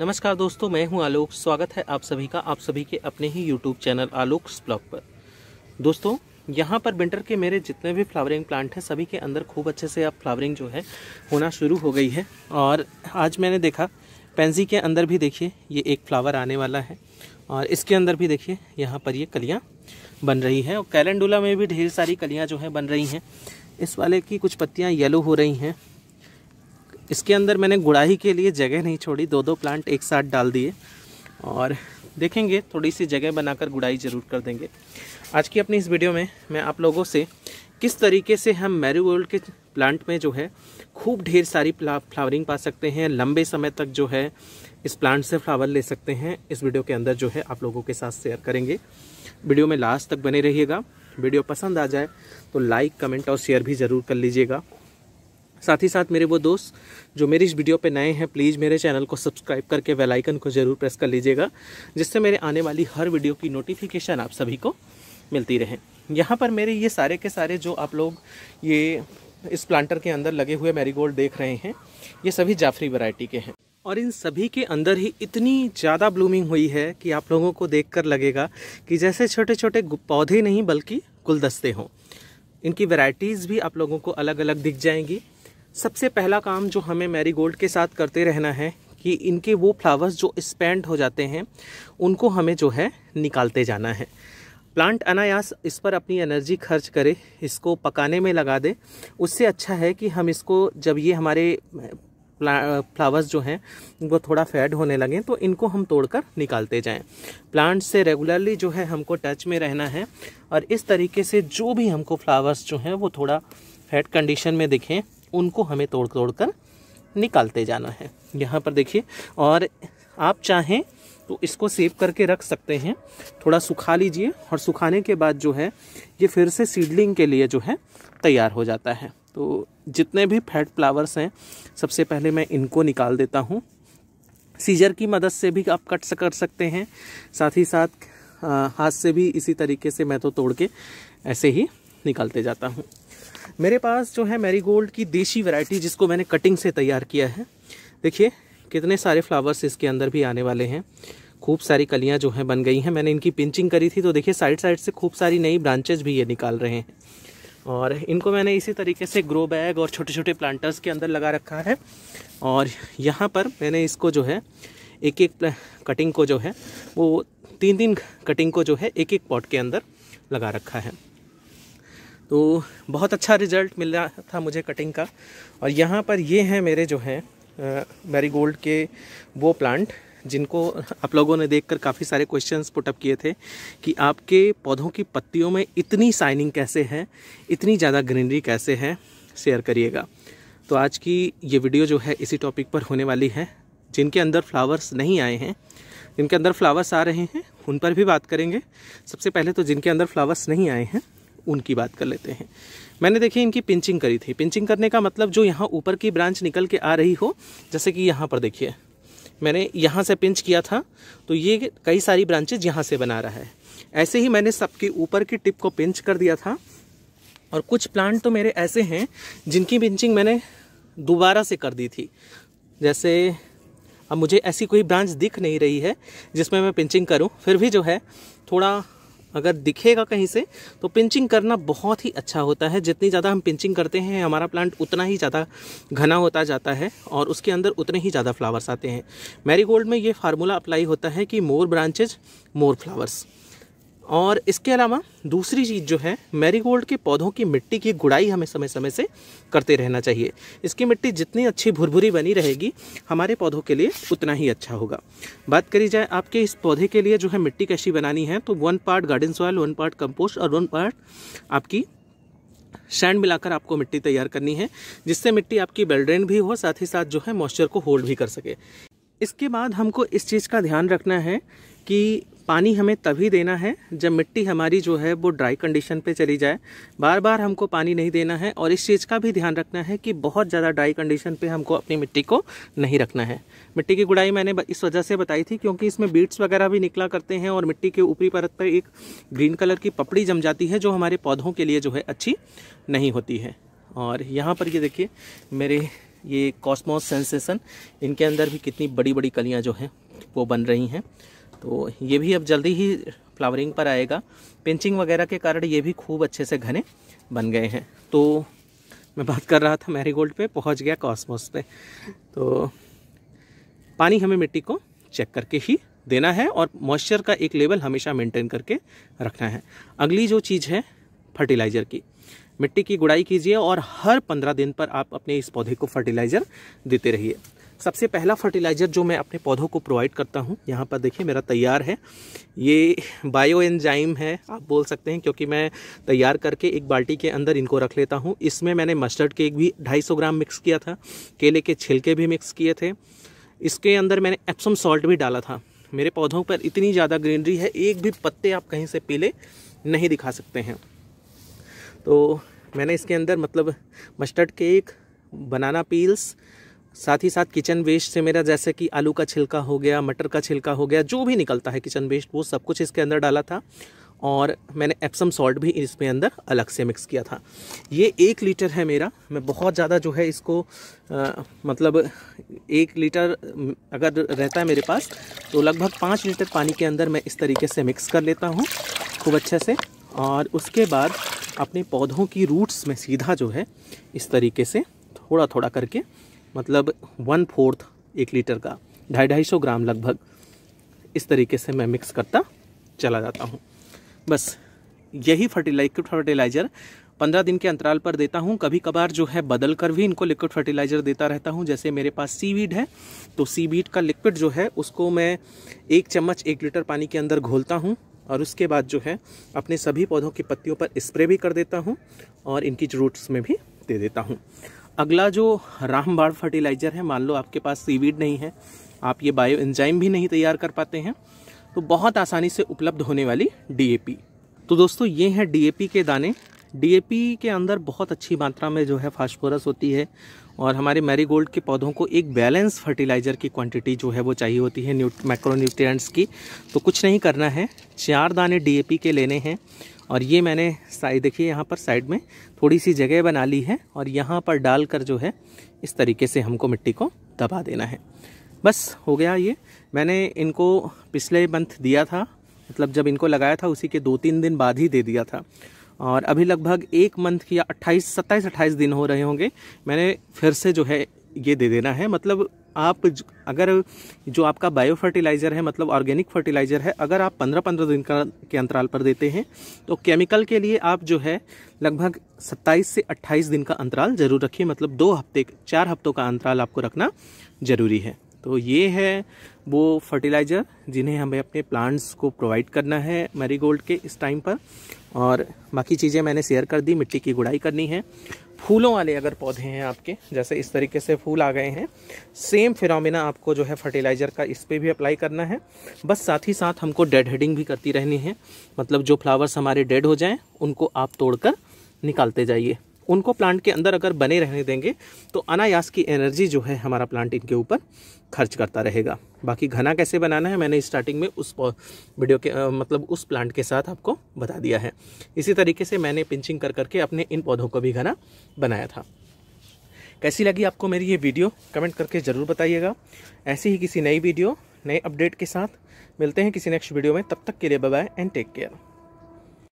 नमस्कार दोस्तों मैं हूं आलोक स्वागत है आप सभी का आप सभी के अपने ही यूट्यूब चैनल आलोक ब्लॉग पर दोस्तों यहाँ पर विंटर के मेरे जितने भी फ्लावरिंग प्लांट हैं सभी के अंदर खूब अच्छे से अब फ्लावरिंग जो है होना शुरू हो गई है और आज मैंने देखा पेंजी के अंदर भी देखिए ये एक फ्लावर आने वाला है और इसके अंदर भी देखिए यहाँ पर ये कलियाँ बन रही हैं और कैलेंडुला में भी ढेर सारी कलियाँ जो है बन रही हैं इस वाले की कुछ पत्तियाँ येलो हो रही हैं इसके अंदर मैंने गुड़ाई के लिए जगह नहीं छोड़ी दो दो प्लांट एक साथ डाल दिए और देखेंगे थोड़ी सी जगह बनाकर गुड़ाई ज़रूर कर देंगे आज की अपनी इस वीडियो में मैं आप लोगों से किस तरीके से हम मैरीगोल्ड के प्लांट में जो है खूब ढेर सारी फ्लावरिंग पा सकते हैं लंबे समय तक जो है इस प्लांट से फ्लावर ले सकते हैं इस वीडियो के अंदर जो है आप लोगों के साथ शेयर करेंगे वीडियो में लास्ट तक बने रहिएगा वीडियो पसंद आ जाए तो लाइक कमेंट और शेयर भी ज़रूर कर लीजिएगा साथ ही साथ मेरे वो दोस्त जो मेरी इस वीडियो पे नए हैं प्लीज़ मेरे चैनल को सब्सक्राइब करके बेल आइकन को ज़रूर प्रेस कर लीजिएगा जिससे मेरे आने वाली हर वीडियो की नोटिफिकेशन आप सभी को मिलती रहे यहाँ पर मेरे ये सारे के सारे जो आप लोग ये इस प्लांटर के अंदर लगे हुए मैरीगोल्ड देख रहे हैं ये सभी जाफरी वैरायटी के हैं और इन सभी के अंदर ही इतनी ज़्यादा ब्लूमिंग हुई है कि आप लोगों को कर लगेगा कि जैसे छोटे छोटे पौधे नहीं बल्कि गुलदस्ते हों इनकी वैरायटीज़ भी आप लोगों को अलग अलग दिख जाएंगी सबसे पहला काम जो हमें गोल्ड के साथ करते रहना है कि इनके वो फ्लावर्स जो स्पेंड हो जाते हैं उनको हमें जो है निकालते जाना है प्लांट अनायास इस पर अपनी एनर्जी खर्च करे इसको पकाने में लगा दे उससे अच्छा है कि हम इसको जब ये हमारे फ्लावर्स जो हैं वो थोड़ा फेड होने लगें तो इनको हम तोड़कर निकालते जाएं प्लांट से रेगुलरली जो है हमको टच में रहना है और इस तरीके से जो भी हमको फ्लावर्स जो हैं वो थोड़ा फेड कंडीशन में दिखें उनको हमें तोड़ तोड़ कर निकालते जाना है यहाँ पर देखिए और आप चाहें तो इसको सेव करके रख सकते हैं थोड़ा सुखा लीजिए और सुखाने के बाद जो है ये फिर से सीडलिंग के लिए जो है तैयार हो जाता है तो जितने भी फैट फ्लावर्स हैं सबसे पहले मैं इनको निकाल देता हूँ सीजर की मदद से भी आप कट कर सकते हैं साथ ही साथ हाथ से भी इसी तरीके से मैं तो तोड़ के ऐसे ही निकालते जाता हूँ मेरे पास जो है मैरीगोल्ड की देशी वैरायटी जिसको मैंने कटिंग से तैयार किया है देखिए कितने सारे फ्लावर्स इसके अंदर भी आने वाले हैं खूब सारी कलियां जो हैं बन गई हैं मैंने इनकी पिंचिंग करी थी तो देखिए साइड साइड से खूब सारी नई ब्रांचेज भी ये निकाल रहे हैं और इनको मैंने इसी तरीके से ग्रो बैग और छोटे छोटे प्लांटर्स के अंदर लगा रखा है और यहाँ पर मैंने इसको जो है एक एक कटिंग को जो है वो तीन तीन कटिंग को जो है एक एक पॉट के अंदर लगा रखा है तो बहुत अच्छा रिज़ल्ट मिल रहा था मुझे कटिंग का और यहाँ पर ये हैं मेरे जो हैं मैरी गोल्ड के वो प्लांट जिनको आप लोगों ने देखकर काफ़ी सारे क्वेश्चंस पुटअप किए थे कि आपके पौधों की पत्तियों में इतनी साइनिंग कैसे है इतनी ज़्यादा ग्रीनरी कैसे है शेयर करिएगा तो आज की ये वीडियो जो है इसी टॉपिक पर होने वाली है जिनके अंदर फ्लावर्स नहीं आए हैं जिनके अंदर फ्लावर्स आ रहे हैं उन पर भी बात करेंगे सबसे पहले तो जिनके अंदर फ्लावर्स नहीं आए हैं उनकी बात कर लेते हैं मैंने देखिए इनकी पिंचिंग करी थी पिंचिंग करने का मतलब जो यहाँ ऊपर की ब्रांच निकल के आ रही हो जैसे कि यहाँ पर देखिए मैंने यहाँ से पिंच किया था तो ये कई सारी ब्रांचेज यहाँ से बना रहा है ऐसे ही मैंने सबके ऊपर की टिप को पिंच कर दिया था और कुछ प्लांट तो मेरे ऐसे हैं जिनकी पिंचिंग मैंने दोबारा से कर दी थी जैसे अब मुझे ऐसी कोई ब्रांच दिख नहीं रही है जिसमें मैं पिंचिंग करूं फिर भी जो है थोड़ा अगर दिखेगा कहीं से तो पिंचिंग करना बहुत ही अच्छा होता है जितनी ज़्यादा हम पिंचिंग करते हैं हमारा प्लांट उतना ही ज़्यादा घना होता जाता है और उसके अंदर उतने ही ज़्यादा फ्लावर्स आते हैं मैरीगोल्ड में ये फार्मूला अप्लाई होता है कि मोर ब्रांचेज मोर फ्लावर्स और इसके अलावा दूसरी चीज़ जो है मैरीगोल्ड के पौधों की मिट्टी की गुड़ाई हमें समय समय से करते रहना चाहिए इसकी मिट्टी जितनी अच्छी भुरभुरी बनी रहेगी हमारे पौधों के लिए उतना ही अच्छा होगा बात करी जाए आपके इस पौधे के लिए जो है मिट्टी कैसी बनानी है तो one part garden soil one part compost और वन पार्ट आपकी सैंड मिलाकर आपको मिट्टी तैयार करनी है जिससे मिट्टी आपकी बेलड्रेन भी हो साथ ही साथ जो है मॉइस्चर को होल्ड भी कर सके इसके बाद हमको इस चीज़ का ध्यान रखना है कि पानी हमें तभी देना है जब मिट्टी हमारी जो है वो ड्राई कंडीशन पे चली जाए बार बार हमको पानी नहीं देना है और इस चीज़ का भी ध्यान रखना है कि बहुत ज़्यादा ड्राई कंडीशन पे हमको अपनी मिट्टी को नहीं रखना है मिट्टी की गुड़ाई मैंने इस वजह से बताई थी क्योंकि इसमें बीट्स वगैरह भी निकला करते हैं और मिट्टी के ऊपरी परत पर एक ग्रीन कलर की पपड़ी जम जाती है जो हमारे पौधों के लिए जो है अच्छी नहीं होती है और यहाँ पर ये देखिए मेरे ये कॉस्मोस सेंसेसन इनके अंदर भी कितनी बड़ी बड़ी कलियाँ जो हैं वो बन रही हैं तो ये भी अब जल्दी ही फ्लावरिंग पर आएगा पिंचिंग वगैरह के कारण ये भी खूब अच्छे से घने बन गए हैं तो मैं बात कर रहा था मैरीगोल्ड पे पहुंच गया कॉस्मोस पे तो पानी हमें मिट्टी को चेक करके ही देना है और मॉइस्चर का एक लेवल हमेशा मेंटेन करके रखना है अगली जो चीज़ है फर्टिलाइज़र की मिट्टी की गुड़ाई कीजिए और हर पंद्रह दिन पर आप अपने इस पौधे को फर्टिलाइज़र देते रहिए सबसे पहला फर्टिलाइज़र जो मैं अपने पौधों को प्रोवाइड करता हूँ यहाँ पर देखिए मेरा तैयार है ये बायो एंजाइम है आप बोल सकते हैं क्योंकि मैं तैयार करके एक बाल्टी के अंदर इनको रख लेता हूँ इसमें मैंने मस्टर्ड केक भी ढाई ग्राम मिक्स किया था केले के छिलके भी मिक्स किए थे इसके अंदर मैंने एप्सम सॉल्ट भी डाला था मेरे पौधों पर इतनी ज़्यादा ग्रीनरी है एक भी पत्ते आप कहीं से पीले नहीं दिखा सकते हैं तो मैंने इसके अंदर मतलब मस्टर्ड केक बनाना पील्स साथ ही साथ किचन वेस्ट से मेरा जैसे कि आलू का छिलका हो गया मटर का छिलका हो गया जो भी निकलता है किचन वेस्ट वो सब कुछ इसके अंदर डाला था और मैंने एप्सम सॉल्ट भी इसमें अंदर अलग से मिक्स किया था ये एक लीटर है मेरा मैं बहुत ज़्यादा जो है इसको आ, मतलब एक लीटर अगर रहता है मेरे पास तो लगभग पाँच लीटर पानी के अंदर मैं इस तरीके से मिक्स कर लेता हूँ खूब अच्छे से और उसके बाद अपने पौधों की रूट्स में सीधा जो है इस तरीके से थोड़ा थोड़ा करके मतलब वन फोर्थ एक लीटर का ढाई ढाई सौ ग्राम लगभग इस तरीके से मैं मिक्स करता चला जाता हूँ बस यही फर्टिलाइज लिक्विड फर्टिलाइज़र पंद्रह दिन के अंतराल पर देता हूँ कभी कभार जो है बदल कर भी इनको लिक्विड फर्टिलाइज़र देता रहता हूँ जैसे मेरे पास सीवीड है तो सीवीड का लिक्विड जो है उसको मैं एक चम्मच एक लीटर पानी के अंदर घोलता हूँ और उसके बाद जो है अपने सभी पौधों की पत्तियों पर स्प्रे भी कर देता हूँ और इनकी रूट्स में भी दे देता हूँ अगला जो रामबाड़ फर्टिलाइज़र है मान लो आपके पास सीवीड नहीं है आप ये बायो एंजाइम भी नहीं तैयार कर पाते हैं तो बहुत आसानी से उपलब्ध होने वाली डीएपी तो दोस्तों ये हैं डीएपी के दाने डीएपी के अंदर बहुत अच्छी मात्रा में जो है फास्फोरस होती है और हमारे मैरीगोल्ड के पौधों को एक बैलेंस फर्टिलाइज़र की क्वांटिटी जो है वो चाहिए होती है न्यू माइक्रोन्यूट्रिएंट्स की तो कुछ नहीं करना है चार दाने डीएपी के लेने हैं और ये मैंने साइड देखिए यहाँ पर साइड में थोड़ी सी जगह बना ली है और यहाँ पर डाल कर जो है इस तरीके से हमको मिट्टी को दबा देना है बस हो गया ये मैंने इनको पिछले मंथ दिया था मतलब जब इनको लगाया था उसी के दो तीन दिन बाद ही दे दिया था और अभी लगभग एक मंथ या अट्ठाईस सत्ताईस अट्ठाईस दिन हो रहे होंगे मैंने फिर से जो है ये दे देना है मतलब आप अगर जो आपका बायो फर्टिलाइज़र है मतलब ऑर्गेनिक फर्टिलाइज़र है अगर आप पंद्रह पंद्रह दिन का के अंतराल पर देते हैं तो केमिकल के लिए आप जो है लगभग सत्ताईस से अट्ठाईस दिन का अंतराल ज़रूर रखिए मतलब दो हफ्ते चार हफ्तों का अंतराल आपको रखना ज़रूरी है तो ये है वो फर्टिलाइज़र जिन्हें हमें अपने प्लांट्स को प्रोवाइड करना है मैरीगोल्ड के इस टाइम पर और बाकी चीज़ें मैंने शेयर कर दी मिट्टी की गुड़ाई करनी है फूलों वाले अगर पौधे हैं आपके जैसे इस तरीके से फूल आ गए हैं सेम फिनोमिना आपको जो है फर्टिलाइज़र का इस पर भी अप्लाई करना है बस साथ ही साथ हमको डेड हेडिंग भी करती रहनी है मतलब जो फ्लावर्स हमारे डेड हो जाएं उनको आप तोड़कर निकालते जाइए उनको प्लांट के अंदर अगर बने रहने देंगे तो अनायास की एनर्जी जो है हमारा प्लांट इनके ऊपर खर्च करता रहेगा बाकी घना कैसे बनाना है मैंने स्टार्टिंग में उस वीडियो के आ, मतलब उस प्लांट के साथ आपको बता दिया है इसी तरीके से मैंने पिंचिंग कर करके अपने इन पौधों को भी घना बनाया था कैसी लगी आपको मेरी ये वीडियो कमेंट करके ज़रूर बताइएगा ऐसी ही किसी नई वीडियो नए अपडेट के साथ मिलते हैं किसी नेक्स्ट वीडियो में तब तक के लिए बाय एंड टेक केयर